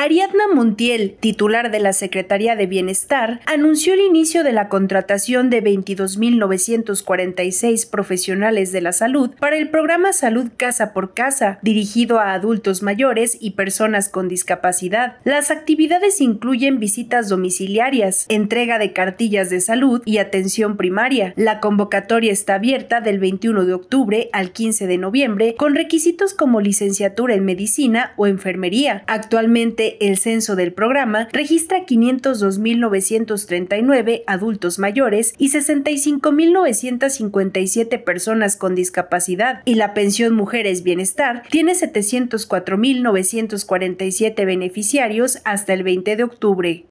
Ariadna Montiel, titular de la Secretaría de Bienestar, anunció el inicio de la contratación de 22.946 profesionales de la salud para el programa Salud Casa por Casa, dirigido a adultos mayores y personas con discapacidad. Las actividades incluyen visitas domiciliarias, entrega de cartillas de salud y atención primaria. La convocatoria está abierta del 21 de octubre al 15 de noviembre con requisitos como licenciatura en medicina o enfermería. Actualmente el censo del programa registra 502.939 adultos mayores y 65.957 personas con discapacidad y la pensión Mujeres Bienestar tiene 704.947 beneficiarios hasta el 20 de octubre.